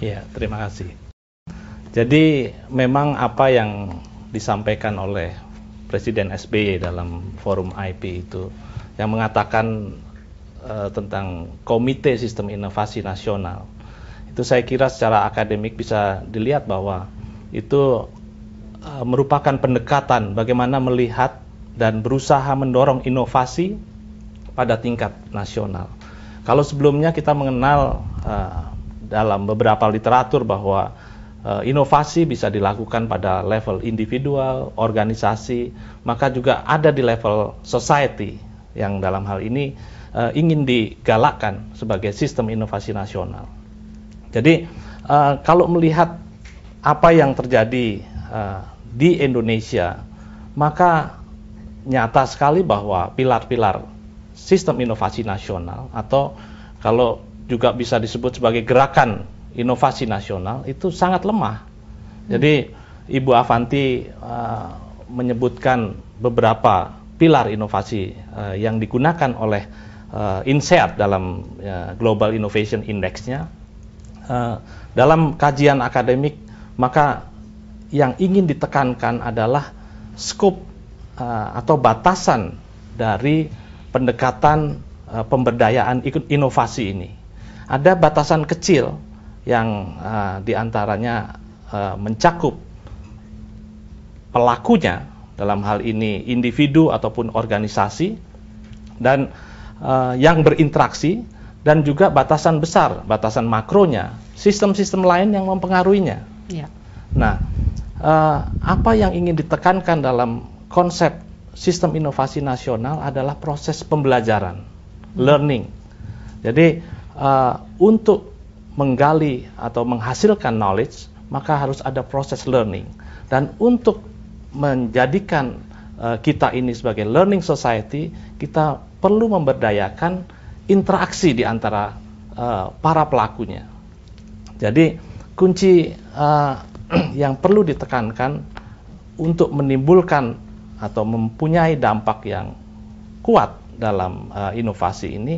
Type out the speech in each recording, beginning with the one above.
Ya, terima kasih. Jadi memang apa yang disampaikan oleh Presiden SBY dalam forum IP itu yang mengatakan uh, tentang Komite Sistem Inovasi Nasional itu saya kira secara akademik bisa dilihat bahwa itu uh, merupakan pendekatan bagaimana melihat dan berusaha mendorong inovasi pada tingkat nasional. Kalau sebelumnya kita mengenal uh, dalam beberapa literatur bahwa uh, inovasi bisa dilakukan pada level individual, organisasi, maka juga ada di level society yang dalam hal ini uh, ingin digalakkan sebagai sistem inovasi nasional. Jadi uh, kalau melihat apa yang terjadi uh, di Indonesia, maka nyata sekali bahwa pilar-pilar sistem inovasi nasional atau kalau juga bisa disebut sebagai gerakan inovasi nasional itu sangat lemah. Jadi Ibu Avanti uh, menyebutkan beberapa pilar inovasi uh, yang digunakan oleh uh, INSEAD dalam uh, Global Innovation Index-nya. Uh, dalam kajian akademik, maka yang ingin ditekankan adalah skop uh, atau batasan dari pendekatan uh, pemberdayaan inovasi ini. Ada batasan kecil yang uh, diantaranya uh, mencakup pelakunya dalam hal ini individu ataupun organisasi dan uh, yang berinteraksi dan juga batasan besar batasan makronya sistem-sistem lain yang mempengaruhinya. Ya. Nah, uh, apa yang ingin ditekankan dalam konsep sistem inovasi nasional adalah proses pembelajaran, hmm. learning. Jadi uh, untuk menggali atau menghasilkan knowledge, maka harus ada proses learning. Dan untuk menjadikan uh, kita ini sebagai learning society, kita perlu memberdayakan interaksi di antara uh, para pelakunya. Jadi kunci uh, yang perlu ditekankan untuk menimbulkan atau mempunyai dampak yang kuat dalam uh, inovasi ini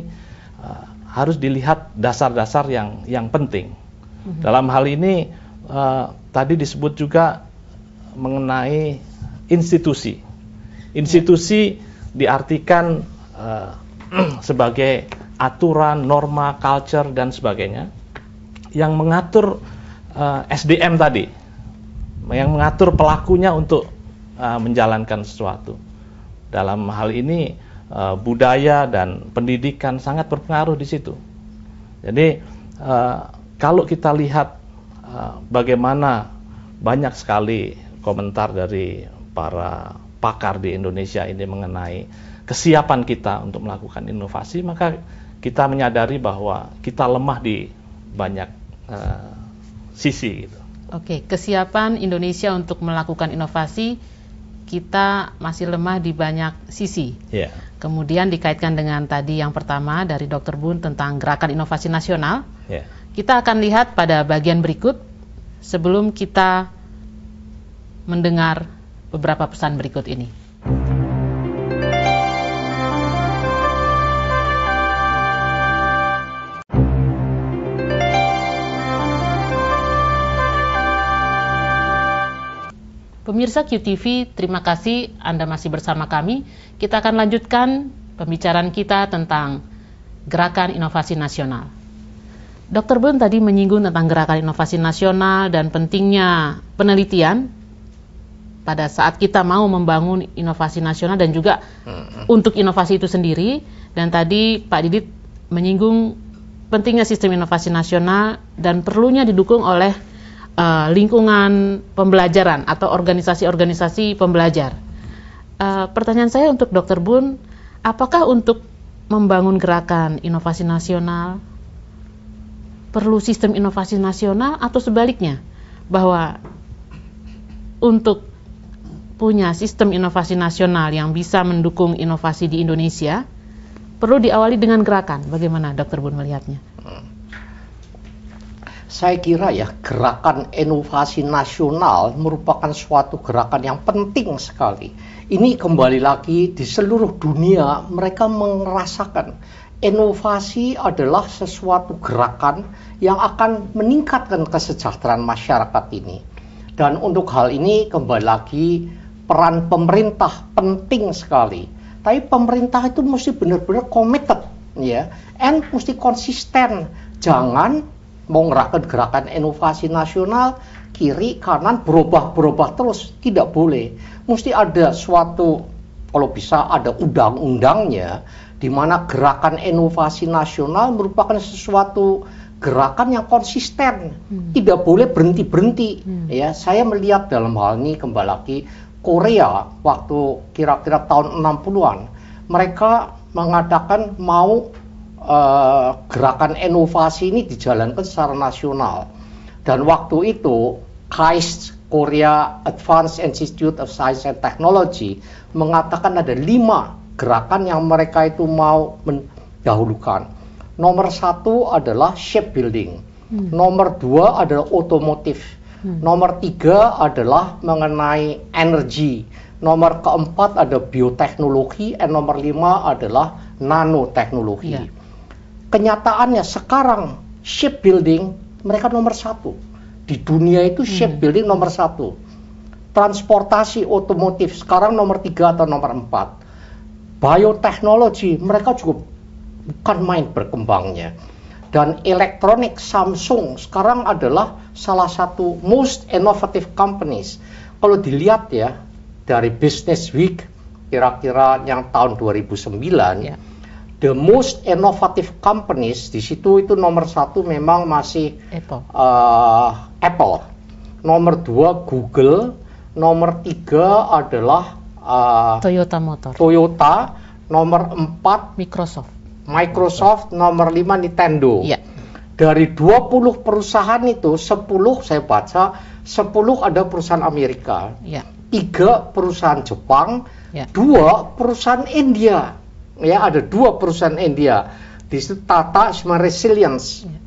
uh, harus dilihat dasar-dasar yang yang penting. Mm-hmm. Dalam hal ini uh, tadi disebut juga mengenai institusi. Institusi yeah. diartikan uh, sebagai aturan, norma, culture dan sebagainya yang mengatur uh, eh, SDM tadi, yang mengatur pelakunya untuk uh, menjalankan sesuatu. Dalam hal ini uh, budaya dan pendidikan sangat berpengaruh di situ. Jadi uh, kalau kita lihat uh, bagaimana banyak sekali komentar dari para pakar di Indonesia ini mengenai kesiapan kita untuk melakukan inovasi, maka kita menyadari bahwa kita lemah di banyak uh, sisi gitu. Oke, kesiapan Indonesia untuk melakukan inovasi kita masih lemah di banyak sisi. Yeah. Kemudian dikaitkan dengan tadi yang pertama dari Dr. Bun tentang gerakan inovasi nasional. Yeah. Kita akan lihat pada bagian berikut sebelum kita mendengar beberapa pesan berikut ini. Pemirsa QTV, terima kasih Anda masih bersama kami. Kita akan lanjutkan pembicaraan kita tentang Gerakan Inovasi Nasional. Dokter Bun tadi menyinggung tentang Gerakan Inovasi Nasional dan pentingnya penelitian pada saat kita mau membangun inovasi nasional dan juga untuk inovasi itu sendiri. Dan tadi Pak Didit menyinggung pentingnya sistem inovasi nasional dan perlunya didukung oleh uh, lingkungan pembelajaran atau organisasi-organisasi pembelajar. Uh, pertanyaan saya untuk Dr. Bun, apakah untuk membangun gerakan inovasi nasional perlu sistem inovasi nasional atau sebaliknya bahwa untuk punya sistem inovasi nasional yang bisa mendukung inovasi di Indonesia perlu diawali dengan gerakan. Bagaimana Dr. Bun melihatnya? saya kira ya gerakan inovasi nasional merupakan suatu gerakan yang penting sekali. Ini kembali lagi di seluruh dunia mereka merasakan inovasi adalah sesuatu gerakan yang akan meningkatkan kesejahteraan masyarakat ini. Dan untuk hal ini kembali lagi peran pemerintah penting sekali. Tapi pemerintah itu mesti benar-benar committed ya, and mesti konsisten. Jangan mau ngerakan gerakan inovasi nasional kiri kanan berubah berubah terus tidak boleh mesti ada suatu kalau bisa ada undang-undangnya di mana gerakan inovasi nasional merupakan sesuatu gerakan yang konsisten hmm. tidak boleh berhenti berhenti hmm. ya saya melihat dalam hal ini kembali lagi Korea waktu kira-kira tahun 60-an mereka mengatakan mau Eh, gerakan inovasi ini dijalankan secara nasional. Dan waktu itu KAIST Korea Advanced Institute of Science and Technology mengatakan ada lima gerakan yang mereka itu mau mendahulukan. Nomor satu adalah shipbuilding, hmm. nomor dua adalah otomotif, hmm. nomor tiga adalah mengenai energi, nomor keempat ada bioteknologi, dan nomor lima adalah nanoteknologi. Yeah kenyataannya sekarang shipbuilding mereka nomor satu di dunia itu hmm. shipbuilding nomor satu transportasi otomotif sekarang nomor tiga atau nomor empat bioteknologi mereka cukup bukan main berkembangnya dan elektronik Samsung sekarang adalah salah satu most innovative companies kalau dilihat ya dari Business Week kira-kira yang tahun 2009 yeah the most innovative companies di situ itu nomor satu memang masih Apple, uh, Apple. nomor dua Google, nomor tiga adalah uh, Toyota Motor, Toyota, nomor empat Microsoft, Microsoft, nomor lima Nintendo. Yeah. Dari 20 perusahaan itu 10 saya baca 10 ada perusahaan Amerika, yeah. tiga perusahaan Jepang, yeah. dua perusahaan India ya ada dua perusahaan India di situ Tata Smart Resilience ya.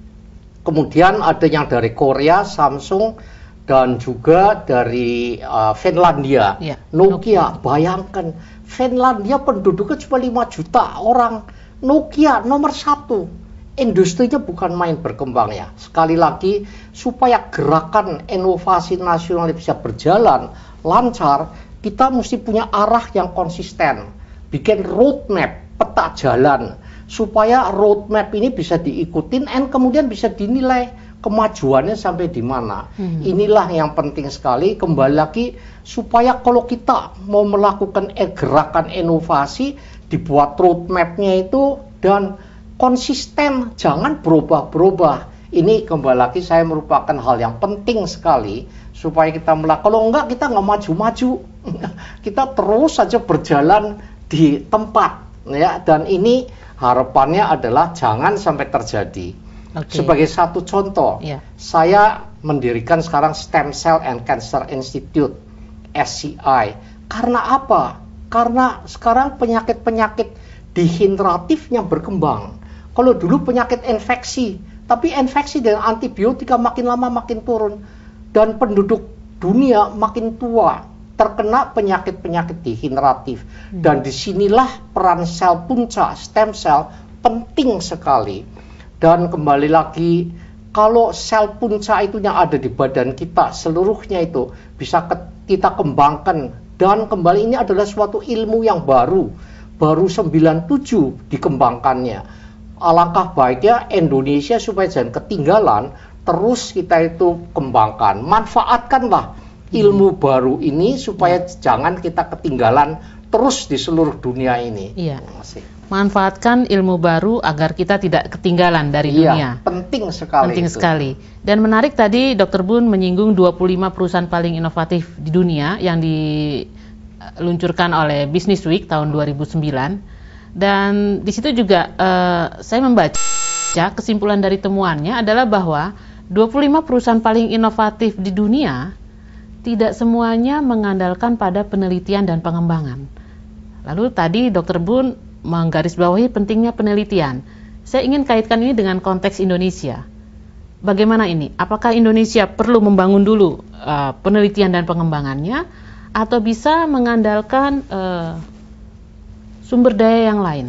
kemudian ada yang dari Korea Samsung dan juga dari uh, Finlandia ya, Nokia. Nokia bayangkan Finlandia penduduknya cuma lima juta orang Nokia nomor satu industrinya bukan main berkembang ya sekali lagi supaya gerakan inovasi nasional bisa berjalan lancar kita mesti punya arah yang konsisten bikin roadmap, peta jalan supaya roadmap ini bisa diikutin and kemudian bisa dinilai kemajuannya sampai di mana. Hmm. Inilah yang penting sekali kembali lagi supaya kalau kita mau melakukan gerakan inovasi dibuat roadmapnya itu dan konsisten, jangan berubah-berubah. Ini kembali lagi saya merupakan hal yang penting sekali supaya kita melakukan. Kalau enggak kita nggak maju-maju, kita terus saja berjalan di tempat ya dan ini harapannya adalah jangan sampai terjadi. Okay. Sebagai satu contoh, yeah. saya mendirikan sekarang Stem Cell and Cancer Institute SCI. Karena apa? Karena sekarang penyakit-penyakit degeneratifnya berkembang. Kalau dulu penyakit infeksi, tapi infeksi dengan antibiotika makin lama makin turun dan penduduk dunia makin tua terkena penyakit-penyakit degeneratif hmm. dan disinilah peran sel punca stem cell penting sekali dan kembali lagi kalau sel punca itu yang ada di badan kita seluruhnya itu bisa kita kembangkan dan kembali ini adalah suatu ilmu yang baru baru 97 dikembangkannya alangkah baiknya Indonesia supaya jangan ketinggalan terus kita itu kembangkan manfaatkanlah ilmu hmm. baru ini supaya ya. jangan kita ketinggalan terus di seluruh dunia ini. Iya. Manfaatkan ilmu baru agar kita tidak ketinggalan dari iya, dunia. Penting sekali. Penting itu. sekali. Dan menarik tadi Dokter Bun menyinggung 25 perusahaan paling inovatif di dunia yang diluncurkan oleh Business Week tahun 2009. Dan di situ juga uh, saya membaca kesimpulan dari temuannya adalah bahwa 25 perusahaan paling inovatif di dunia tidak semuanya mengandalkan pada penelitian dan pengembangan. Lalu tadi Dr. Bun menggarisbawahi pentingnya penelitian. Saya ingin kaitkan ini dengan konteks Indonesia. Bagaimana ini? Apakah Indonesia perlu membangun dulu uh, penelitian dan pengembangannya atau bisa mengandalkan uh, sumber daya yang lain?